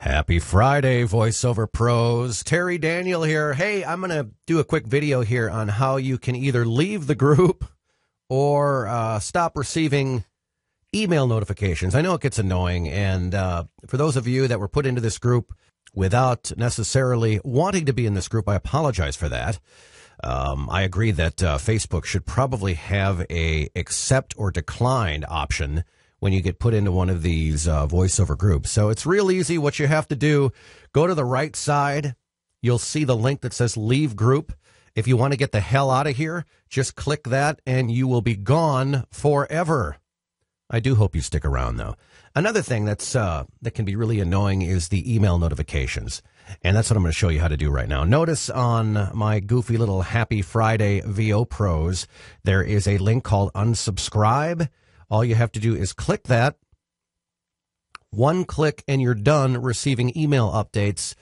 Happy Friday, voiceover pros. Terry Daniel here. Hey, I'm going to do a quick video here on how you can either leave the group or uh, stop receiving email notifications. I know it gets annoying. And uh, for those of you that were put into this group without necessarily wanting to be in this group, I apologize for that. Um, I agree that uh, Facebook should probably have a accept or decline option when you get put into one of these uh, voiceover groups. So it's real easy. What you have to do, go to the right side. You'll see the link that says leave group. If you want to get the hell out of here, just click that and you will be gone forever. I do hope you stick around though. Another thing that's uh, that can be really annoying is the email notifications. And that's what I'm going to show you how to do right now. Notice on my goofy little Happy Friday VO Pros, there is a link called unsubscribe all you have to do is click that. One click and you're done receiving email updates.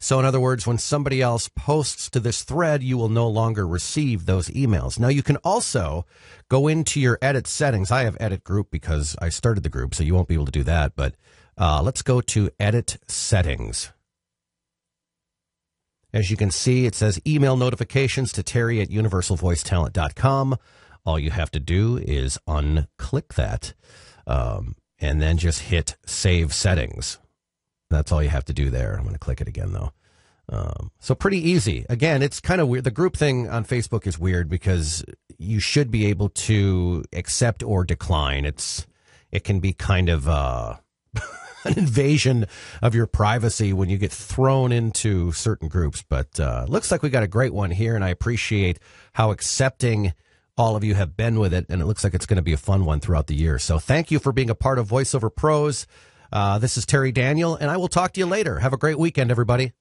So, in other words, when somebody else posts to this thread, you will no longer receive those emails. Now, you can also go into your edit settings. I have edit group because I started the group, so you won't be able to do that. But uh, let's go to edit settings. As you can see, it says email notifications to Terry at universalvoicetalent.com all you have to do is unclick that um, and then just hit save settings. That's all you have to do there. I'm going to click it again though. Um, so pretty easy. Again, it's kind of weird. The group thing on Facebook is weird because you should be able to accept or decline. It's it can be kind of uh, an invasion of your privacy when you get thrown into certain groups. But uh, looks like we got a great one here, and I appreciate how accepting all of you have been with it, and it looks like it's going to be a fun one throughout the year. So thank you for being a part of VoiceOver Pros. Uh, this is Terry Daniel, and I will talk to you later. Have a great weekend, everybody.